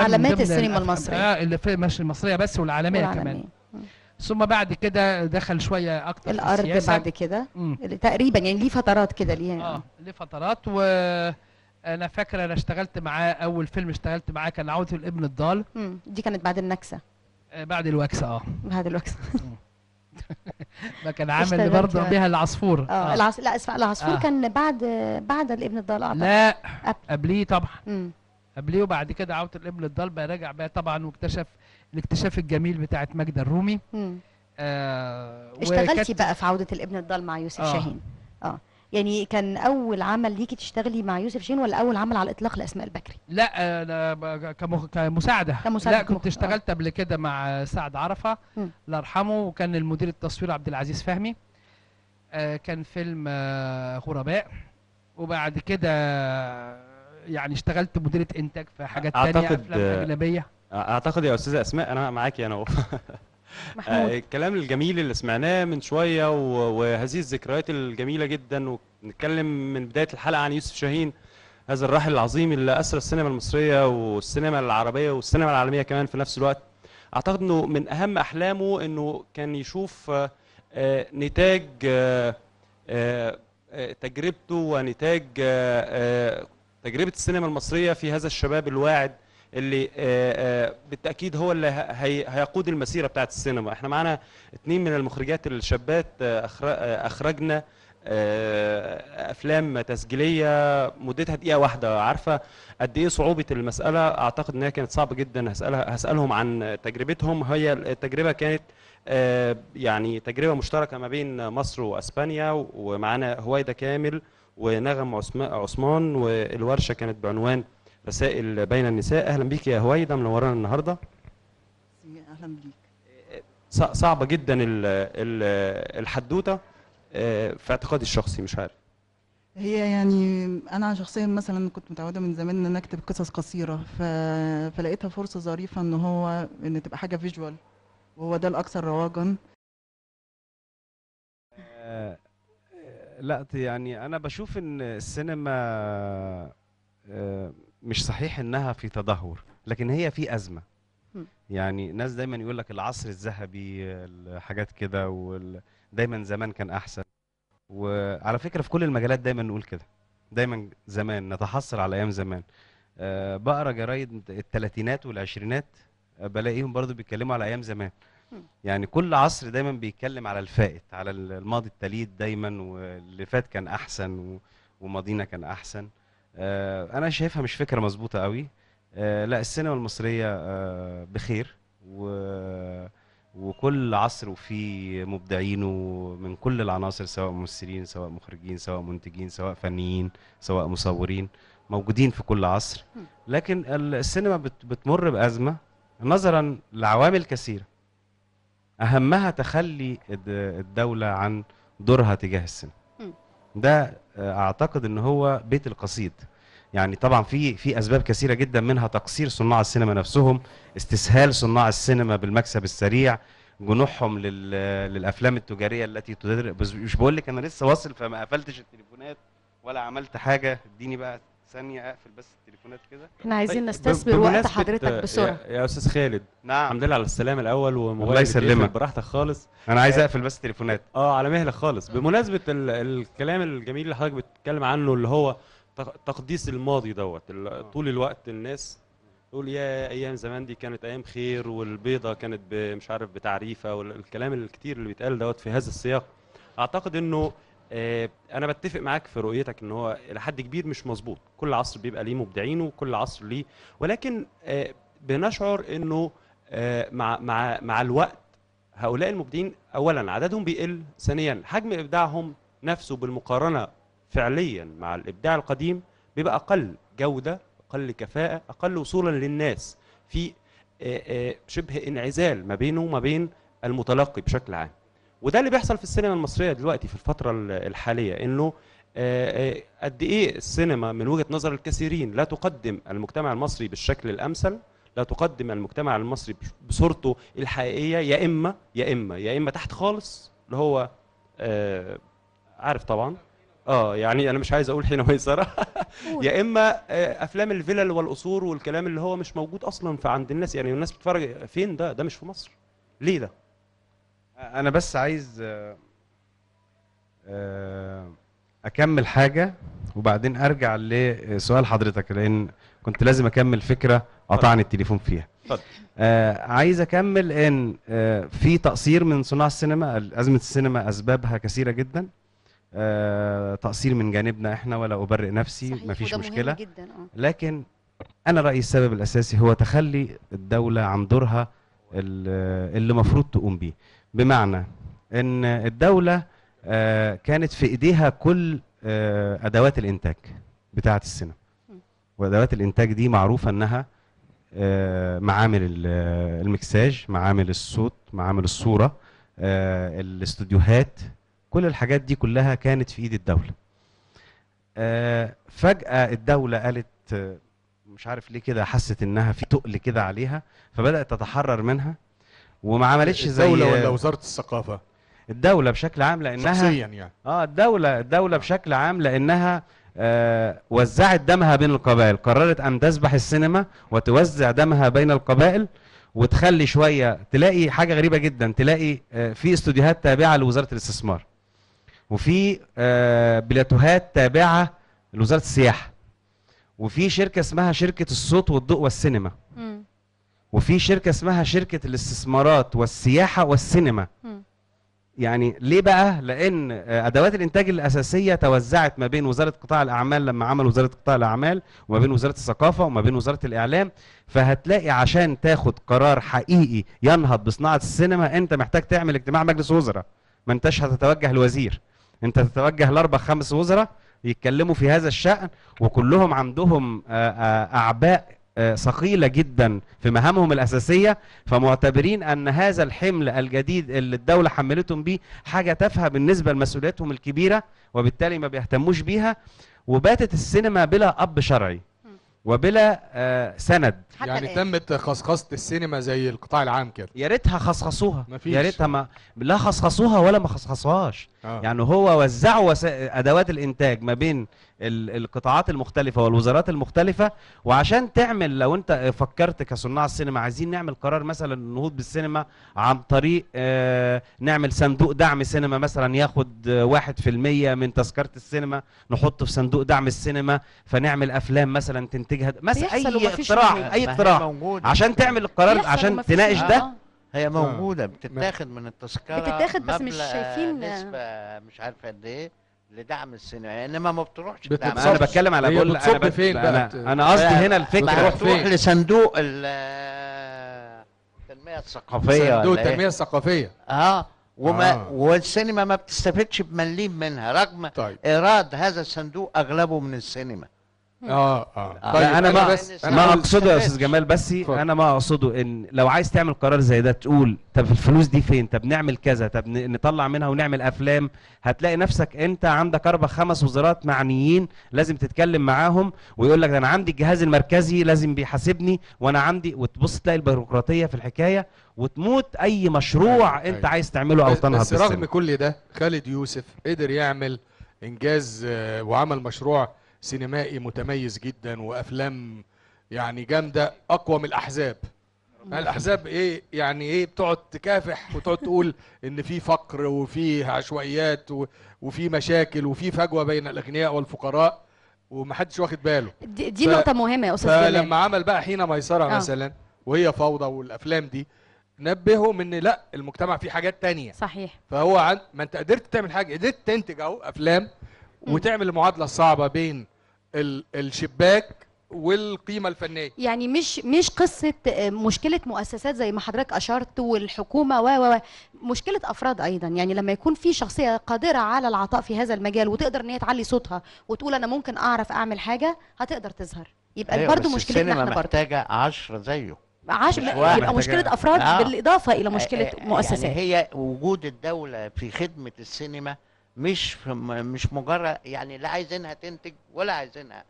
علامات السينما المصريه اه اللي في مش المصريه بس والعالميه, والعالمية. كمان ثم بعد كده دخل شويه اكتر الارض في السياسة. بعد كده تقريبا يعني ليه فترات كده ليه يعني. اه ليه فترات و انا فاكره انا اشتغلت معاه اول فيلم اشتغلت معاه كان عودة الابن الضال دي كانت بعد النكسه آه بعد الوكسه اه بعد الوكسه ما كان عامل برضه يعني. بيها العصفور اه, آه. العص... لا اسف العصفور آه. كان بعد بعد الابن الضال اعتقد لا قبليه طبعا قبليه وبعد كده عوده الضال بقى راجع بقى طبعا واكتشف الاكتشاف الجميل بتاعت ماجده الرومي آه اشتغلتي بقى في عوده الابن الضال مع يوسف آه. شاهين اه يعني كان اول عمل ليكي تشتغلي مع يوسف شاهين ولا اول عمل على الاطلاق لاسماء البكري لا انا آه، كمخ... كمساعده كمساعده لا كنت كمخ... آه. اشتغلت قبل كده مع سعد عرفه الله يرحمه وكان المدير التصوير عبد العزيز فهمي آه كان فيلم آه غرباء وبعد كده يعني اشتغلت مديرة انتاج في حاجات تانية اعتقد افلام اجنبية اعتقد يا استاذة اسماء انا معاكي انا آه، الكلام الجميل اللي سمعناه من شوية وهذه الذكريات الجميلة جدا ونتكلم من بداية الحلقة عن يوسف شاهين هذا الراحل العظيم اللي أسرى السينما المصرية والسينما العربية والسينما العالمية كمان في نفس الوقت أعتقد أنه من أهم أحلامه أنه كان يشوف آه، نتاج آه، تجربته ونتاج تجربه السينما المصريه في هذا الشباب الواعد اللي آه، آه، بالتاكيد هو اللي هيقود المسيره بتاعه السينما احنا معانا اتنين من المخرجات الشابات آه، اخرجنا افلام تسجيليه مدتها دقيقه واحده عارفه قد ايه صعوبه المساله اعتقد انها كانت صعبه جدا هسالها هسالهم عن تجربتهم هي التجربه كانت يعني تجربه مشتركه ما بين مصر واسبانيا ومعانا هوايدة كامل ونغم عثمان والورشه كانت بعنوان رسائل بين النساء اهلا بيك يا هويدا منورانا النهارده اهلا بيك صعبه جدا الحدوته آه، في اعتقادي الشخصي مش عارف هي يعني انا شخصيا مثلا كنت متعوده من زمان ان انا اكتب قصص قصيره فلقيتها فرصه ظريفه ان هو ان تبقى حاجه فيجوال وهو ده الاكثر رواجا لا يعني انا بشوف ان السينما آه، مش صحيح انها في تدهور لكن هي في ازمه يعني ناس دايما يقول لك العصر الذهبي الحاجات كده ودايما زمان كان احسن وعلى فكره في كل المجالات دايما نقول كده دايما زمان نتحسر على ايام زمان آه، بقرا جرايد الثلاثينات والعشرينات آه، بلاقيهم برضو بيتكلموا على ايام زمان يعني كل عصر دايما بيتكلم على الفائت على الماضي التليد دايما واللي فات كان احسن وماضينا كان احسن آه، انا شايفها مش فكره مظبوطه قوي آه، لا السينما المصريه آه، بخير و وكل عصر وفيه مبدعينه من كل العناصر سواء ممثلين سواء مخرجين سواء منتجين سواء فنيين سواء مصورين موجودين في كل عصر لكن السينما بتمر بازمه نظرا لعوامل كثيره اهمها تخلي الدوله عن دورها تجاه السينما ده آه، اعتقد ان هو بيت القصيد يعني طبعا في في اسباب كثيره جدا منها تقصير صناع السينما نفسهم استسهال صناع السينما بالمكسب السريع جنوحهم للافلام التجاريه التي تدرق مش بقول لك انا لسه واصل فما قفلتش التليفونات ولا عملت حاجه اديني بقى ثانيه اقفل بس التليفونات كده احنا عايزين طيب، نستثمر وقت حضرتك آه، بسرعه يا, يا استاذ خالد نعم الحمد لله على السلامه الاول وموبايل الله يسلمك براحتك خالص انا عايز آه، اقفل بس التليفونات اه على مهلك خالص بمناسبه ال الكلام الجميل اللي حضرتك بتتكلم عنه اللي هو تقديس الماضي دوت آه. طول الوقت الناس تقول يا ايام زمان دي كانت ايام خير والبيضه كانت مش عارف بتعريفه والكلام الكتير اللي بيتقال دوت في هذا السياق اعتقد انه آه، انا بتفق معاك في رؤيتك ان هو الى حد كبير مش مظبوط كل عصر بيبقى ليه مبدعينه وكل عصر ليه ولكن آه، بنشعر انه آه، مع مع مع الوقت هؤلاء المبدعين اولا عددهم بيقل ثانيا حجم ابداعهم نفسه بالمقارنه فعليا مع الابداع القديم بيبقى اقل جوده اقل كفاءه اقل وصولا للناس في شبه انعزال ما بينه وما بين المتلقي بشكل عام وده اللي بيحصل في السينما المصريه دلوقتي في الفتره الحاليه انه آه، آه، قد ايه السينما من وجهه نظر الكثيرين لا تقدم المجتمع المصري بالشكل الامثل لا تقدم المجتمع المصري بصورته الحقيقيه يا اما يا اما يا اما تحت خالص اللي هو آه عارف طبعا اه يعني انا مش عايز اقول حين ميسره يا اما آه افلام الفلل والقصور والكلام اللي هو مش موجود اصلا في عند الناس يعني الناس بتتفرج فين ده ده مش في مصر ليه ده انا بس عايز آه، آه، اكمل حاجه وبعدين ارجع لسؤال حضرتك لان كنت لازم اكمل فكره قطعني التليفون فيها اتفضل آه عايز اكمل ان آه في تقصير من صناع السينما ازمه السينما اسبابها كثيره جدا آه تقصير من جانبنا احنا ولا ابرئ نفسي ما مفيش مشكله جدا. آه. لكن انا رايي السبب الاساسي هو تخلي الدوله عن دورها آه، اللي المفروض تقوم بيه بمعنى ان الدوله آه، كانت في ايديها كل آه، ادوات الانتاج بتاعه السينما وادوات الانتاج دي معروفه انها آه، معامل المكساج معامل الصوت معامل الصوره الاستوديوهات كل الحاجات دي كلها كانت في ايد الدوله فجاه الدوله قالت مش عارف ليه كده حست انها في تقل كده عليها فبدات تتحرر منها وما عملتش زي الدولة ولا وزارة الثقافة الدولة بشكل عام لأنها شخصيا يعني اه الدولة الدولة بشكل عام لأنها آه وزعت دمها بين القبائل قررت أن تذبح السينما وتوزع دمها بين القبائل وتخلي شوية تلاقي حاجة غريبة جدا تلاقي آه في استوديوهات تابعة لوزارة الاستثمار وفي آه بلاتوهات تابعة لوزارة السياحة وفي شركة اسمها شركة الصوت والضوء والسينما وفي شركه اسمها شركه الاستثمارات والسياحه والسينما م. يعني ليه بقى لان ادوات الانتاج الاساسيه توزعت ما بين وزاره قطاع الاعمال لما عمل وزاره قطاع الاعمال وما بين وزاره الثقافه وما بين وزاره الاعلام فهتلاقي عشان تاخد قرار حقيقي ينهض بصناعه السينما انت محتاج تعمل اجتماع مجلس وزراء ما انتش هتتوجه لوزير انت تتوجه لاربع خمس وزراء يتكلموا في هذا الشأن وكلهم عندهم آه، آه، أعباء آه، ثقيلة جدا في مهامهم الأساسية فمعتبرين أن هذا الحمل الجديد اللي الدولة حملتهم بيه حاجة تافهة بالنسبة لمسؤوليتهم الكبيرة وبالتالي ما بيهتموش بيها وباتت السينما بلا أب شرعي وبلا آه، سند يعني تمت خصخصه السينما زي القطاع العام كده يا ريتها خصخصوها يا ريتها ما لا خصخصوها ولا ما خصخصوهاش آه. يعني هو وزعوا ادوات الانتاج ما بين ال... القطاعات المختلفه والوزارات المختلفه وعشان تعمل لو انت فكرت كصناع السينما عايزين نعمل قرار مثلا النهوض بالسينما عن طريق آه نعمل صندوق دعم سينما مثلا ياخد واحد في المية من تذكره السينما نحطه في صندوق دعم السينما فنعمل افلام مثلا تنتجها مثلا اي اقتراح اي اقتراح عشان تعمل القرار عشان تناقش ده هي آه. موجوده بتتاخد من التذكره بتتاخد بس مش شايفين نسبه مش عارفه قد ايه لدعم السينما انما ما بتروحش لدعم انا بتكلم على بقول انا بت... فين انا, أنا قصدي هنا الفكره بتروح لصندوق التنميه الثقافيه صندوق إيه؟ التنميه الثقافيه اه وما آه. والسينما ما بتستفدش بمليم منها رغم طيب. ايراد هذا الصندوق اغلبه من السينما آه،, اه اه طيب انا, ما بس ما اقصده يا استاذ جمال بس انا ما اقصده ان لو عايز تعمل قرار زي ده تقول طب الفلوس دي فين طب نعمل كذا طب نطلع منها ونعمل افلام هتلاقي نفسك انت عندك اربع خمس وزارات معنيين لازم تتكلم معاهم ويقول لك ده انا عندي الجهاز المركزي لازم بيحاسبني وانا عندي وتبص تلاقي البيروقراطيه في الحكايه وتموت اي مشروع أي أيوة، انت أي. أيوة. عايز تعمله او تنهض بس رغم كل ده خالد يوسف قدر يعمل انجاز آه، وعمل مشروع سينمائي متميز جدا وافلام يعني جامده اقوى من الاحزاب الاحزاب ايه يعني ايه بتقعد تكافح وتقعد تقول ان في فقر وفي عشوائيات وفي مشاكل وفي فجوه بين الاغنياء والفقراء ومحدش واخد باله دي, دي ف... نقطه مهمه يا استاذ فلما جلال. عمل بقى حين ميسره آه. مثلا وهي فوضى والافلام دي نبههم ان لا المجتمع فيه حاجات تانية صحيح فهو عن... ما انت قدرت تعمل حاجه قدرت تنتج اهو افلام وتعمل المعادله الصعبه بين الشباك والقيمه الفنيه يعني مش مش قصه آه، مشكله مؤسسات زي ما حضرتك اشرت والحكومه و و مشكله افراد ايضا يعني لما يكون في شخصيه قادره على العطاء في هذا المجال وتقدر ان هي تعلي صوتها وتقول انا ممكن اعرف اعمل حاجه هتقدر تظهر يبقى أيوة برضه مشكله احنا برضه محتاجه 10 زيه عش... يبقى مشكله افراد آه. بالاضافه الى مشكله آه،, آه. مؤسسات يعني هي وجود الدوله في خدمه السينما مش مش مجرد يعني لا عايزينها تنتج ولا عايزينها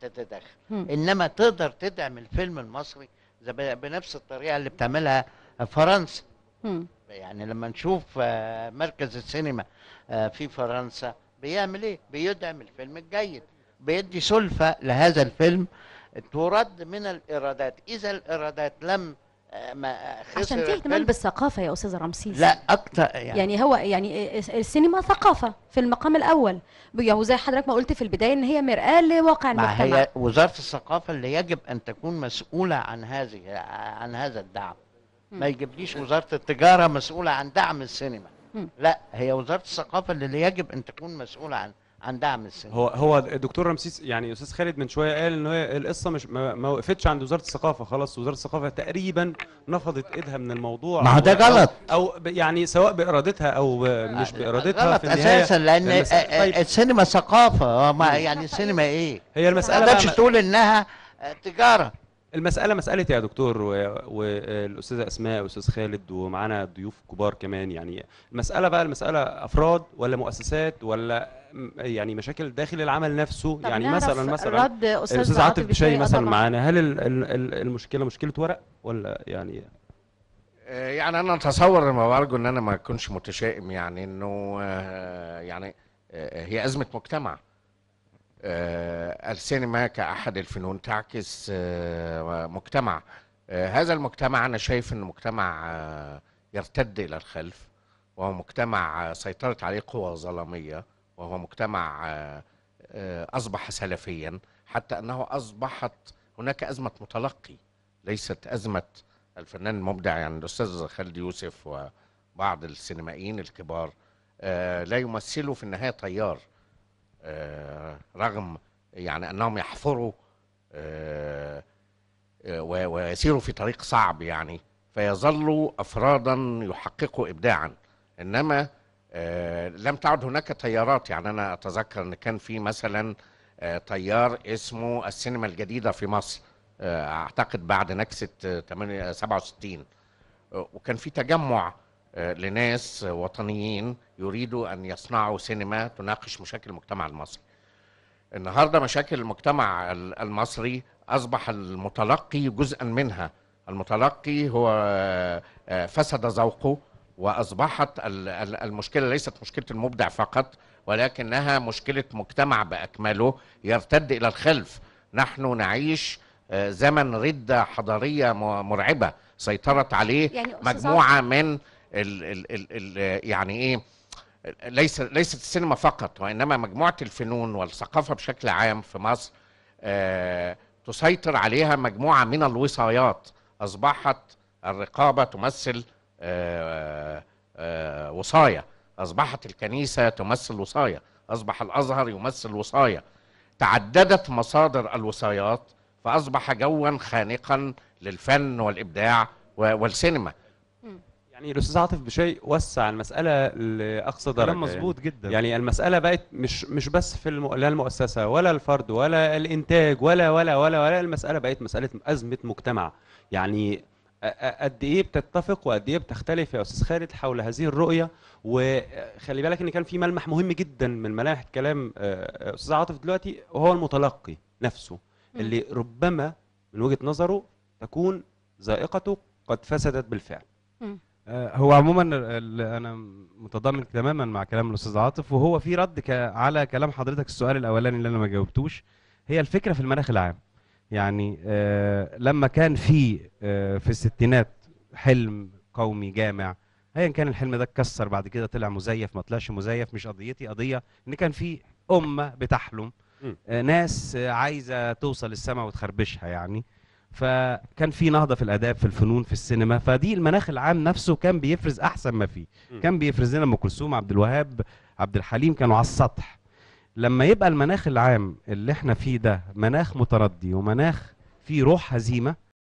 تتدخل انما تقدر تدعم الفيلم المصري بنفس الطريقه اللي بتعملها فرنسا يعني لما نشوف آه، مركز السينما آه، في فرنسا بيعمل ايه بيدعم الفيلم الجيد بيدي سلفه لهذا الفيلم ترد من الايرادات اذا الايرادات لم ما عشان في اهتمام بالثقافة يا أستاذ رمسيس لا أكتر يعني يعني هو يعني السينما ثقافة في المقام الأول يعني زي حضرتك ما قلت في البداية إن هي مرآة لواقع المجتمع هي وزارة الثقافة اللي يجب أن تكون مسؤولة عن هذه عن هذا الدعم ما يجيبليش وزارة التجارة مسؤولة عن دعم السينما م. لا هي وزارة الثقافة اللي يجب أن تكون مسؤولة عن عن دعم السينما هو هو الدكتور رمسيس يعني استاذ خالد من شويه قال ان هي القصه مش ما, ما وقفتش عند وزاره الثقافه خلاص وزاره الثقافه تقريبا نفضت ايدها من الموضوع ما ده غلط او يعني سواء بارادتها او مش بارادتها غلط في النهاية اساسا لان السينما ثقافه ما يعني السينما ايه هي المساله ما تقدرش تقول انها تجاره المسألة مسألة يا دكتور والأستاذة أسماء والأستاذ خالد ومعانا ضيوف كبار كمان يعني المسألة بقى المسألة أفراد ولا مؤسسات ولا يعني مشاكل داخل العمل نفسه يعني مثلا مثلا رد استاذ, أستاذ عاطف بشاي مثلا معانا هل المشكله مشكله ورق ولا يعني آه، يعني انا اتصور وارجو ان انا ما اكونش متشائم يعني انه آه، يعني آه، هي ازمه مجتمع السينما كأحد الفنون تعكس مجتمع هذا المجتمع أنا شايف أنه مجتمع يرتد إلى الخلف وهو مجتمع سيطرت عليه قوى ظلاميه وهو مجتمع آه، آه، أصبح سلفيا حتى أنه أصبحت هناك أزمة متلقي ليست أزمة الفنان المبدع يعني الأستاذ خالد يوسف وبعض السينمائيين الكبار آه، لا يمثلوا في النهاية طيار رغم يعني أنهم يحفروا ويسيروا في طريق صعب يعني فيظلوا أفرادا يحققوا إبداعا إنما آه، لم تعد هناك تيارات يعني انا اتذكر ان كان في مثلا تيار آه، اسمه السينما الجديده في مصر آه، اعتقد بعد نكسه 67 وكان في تجمع لناس وطنيين يريدوا ان يصنعوا سينما تناقش مشاكل المجتمع المصري. النهارده مشاكل المجتمع المصري اصبح المتلقي جزءا منها، المتلقي هو فسد ذوقه واصبحت المشكله ليست مشكله المبدع فقط ولكنها مشكله مجتمع باكمله يرتد الى الخلف نحن نعيش آه، زمن رده حضاريه مرعبه سيطرت عليه يعني مجموعه من ال ال ال الـ يعني ايه ليس ليست السينما فقط وانما مجموعه الفنون والثقافه بشكل عام في مصر آه، تسيطر عليها مجموعه من الوصايات اصبحت الرقابه تمثل آه، آه، وصايه اصبحت الكنيسه تمثل وصايه اصبح الازهر يمثل وصايه تعددت مصادر الوصايات فاصبح جوا خانقا للفن والابداع والسينما يعني الاستاذ عاطف بشيء وسع المساله لاقصى درجه كلام مظبوط جدا يعني المساله بقت مش مش بس في الم... لا المؤسسه ولا الفرد ولا الانتاج ولا ولا ولا ولا المساله بقت مساله ازمه مجتمع يعني قد ايه بتتفق وقد ايه بتختلف يا استاذ خالد حول هذه الرؤيه وخلي بالك ان كان في ملمح مهم جدا من ملامح الكلام استاذ عاطف دلوقتي وهو المتلقي نفسه اللي ربما من وجهه نظره تكون ذائقته قد فسدت بالفعل هو عموما انا متضامن تماما مع كلام الاستاذ عاطف وهو في رد على كلام حضرتك السؤال الاولاني اللي انا ما جاوبتوش هي الفكره في المناخ العام يعني آه، لما كان في آه، في الستينات حلم قومي جامع ايا كان الحلم ده اتكسر بعد كده طلع مزيف ما طلعش مزيف مش قضيتي قضيه ان كان في امه بتحلم آه، ناس عايزه توصل السماء وتخربشها يعني فكان في نهضه في الاداب في الفنون في السينما فدي المناخ العام نفسه كان بيفرز احسن ما فيه كان بيفرز لنا ام كلثوم عبد الوهاب عبد الحليم كانوا على السطح لما يبقى المناخ العام اللي احنا فيه ده مناخ متردي ومناخ فيه روح هزيمه